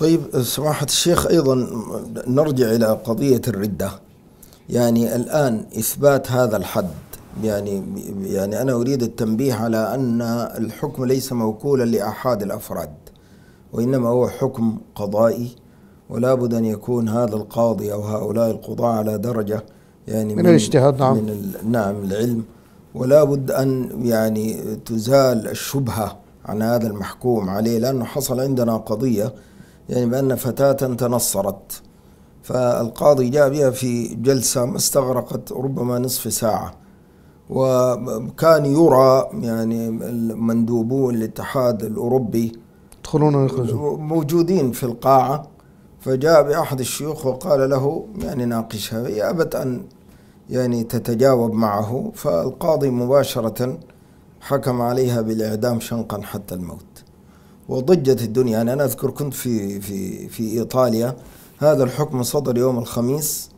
طيب سماحة الشيخ أيضا نرجع إلى قضية الردة يعني الآن إثبات هذا الحد يعني يعني أنا أريد التنبيه على أن الحكم ليس موكولا لأحد الأفراد وإنما هو حكم قضائي ولا بد أن يكون هذا القاضي أو هؤلاء القضاة على درجة يعني من, من الاجتهاد نعم من نعم العلم ولا بد أن يعني تزال الشبهة عن هذا المحكوم عليه لأنه حصل عندنا قضية يعني بأن فتاة تنصرت فالقاضي جاء بها في جلسة ما استغرقت ربما نصف ساعة وكان يرى يعني المندوبون الاتحاد الأوروبي يدخلون ويخرجون موجودين في القاعة فجاء بأحد الشيوخ وقال له يعني ناقشها هي أبت أن يعني تتجاوب معه فالقاضي مباشرة حكم عليها بالإعدام شنقا حتى الموت وضجت الدنيا يعني أنا أذكر كنت في في في إيطاليا هذا الحكم صدر يوم الخميس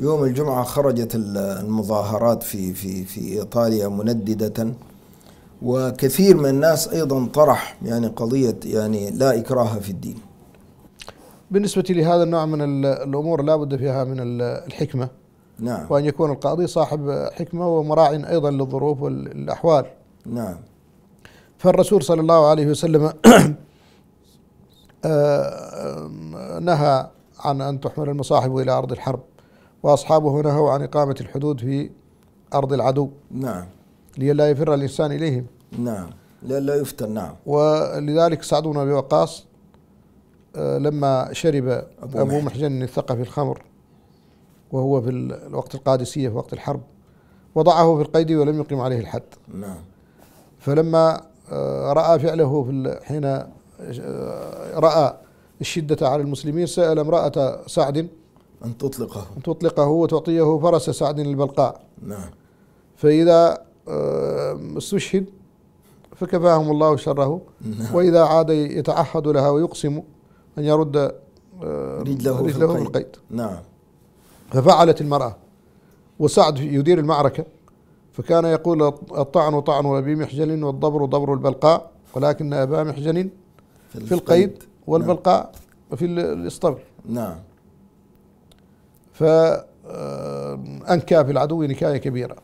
يوم الجمعة خرجت المظاهرات في في في إيطاليا منددة وكثير من الناس أيضا طرح يعني قضية يعني لا إكراه في الدين بالنسبة لهذا النوع من الأمور لا بد فيها من الحكمة نعم وأن يكون القاضي صاحب حكمة ومراعي أيضا للظروف والأحوال نعم فالرسول صلى الله عليه وسلم آه، نهى عن أن تحمل المصاحب إلى أرض الحرب وأصحابه نهوا عن إقامة الحدود في أرض العدو نعم لئلا يفر الإنسان إليهم نعم لئلا يفتن نعم ولذلك سعد بن أبي وقاص آه، لما شرب أبو, أبو محجن الثقفي الخمر وهو في الوقت القادسية في وقت الحرب وضعه في القيد ولم يقم عليه الحد نعم فلما آه، رأى فعله في حين آه، رأى الشدة على المسلمين سأل امرأة سعد أن تطلقه أن تطلقه وتعطيه فرس سعد البلقاء نعم فإذا آه، استشهد فكفاهم الله شره نعم. وإذا عاد يتعهد لها ويقسم أن يرد رجله, رجله في القيد نعم ففعلت المرأة وسعد يدير المعركة فكان يقول الطعن طعن أبي محجن والضبر ضبر البلقاء ولكن أبا محجن في القيد نعم. والبلقاء في الإسطبل نعم فأنكى آه، العدو نكاية كبيرة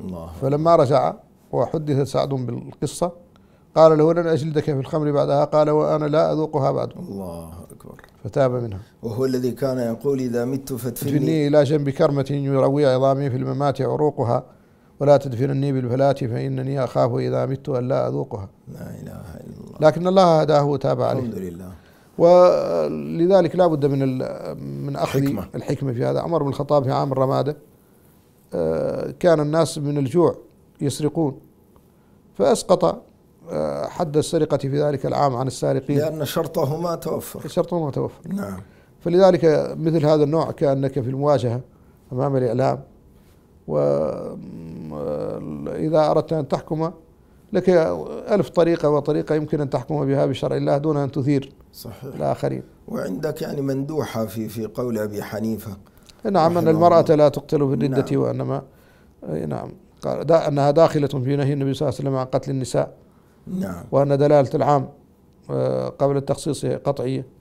الله فلما رجع وحدث سعد بالقصة قال له لن أجلدك في الخمر بعدها قال وأنا لا أذوقها بعد الله أكبر فتاب منها وهو الذي كان يقول إذا مت فادفني إلى جنب كرمة يروي عظامي في الممات عروقها ولا تدفنني بالفلاة فإنني أخاف إذا مت أن لا أذوقها لا إله إلا الله لكن الله هداه وتاب عليه الحمد لله ولذلك لا بد من من أخذ الحكمة. الحكمة في هذا عمر بن الخطاب في عام الرمادة آه، كان الناس من الجوع يسرقون فأسقط حد السرقة في ذلك العام عن السارقين لأن شرطهما توفر شرطهما توفر نعم فلذلك مثل هذا النوع كأنك في المواجهة أمام الإعلام وإذا أردت أن تحكم لك ألف طريقة وطريقة يمكن أن تحكم بها بشرع الله دون أن تثير صحيح. الآخرين وعندك يعني مندوحة في في قول أبي حنيفة نعم أن المرأة لا تقتل في الردة نعم. وإنما نعم أنها داخلة في نهي النبي صلى الله عليه وسلم عن قتل النساء نعم وأن دلالة العام آه، قبل التخصيص قطعية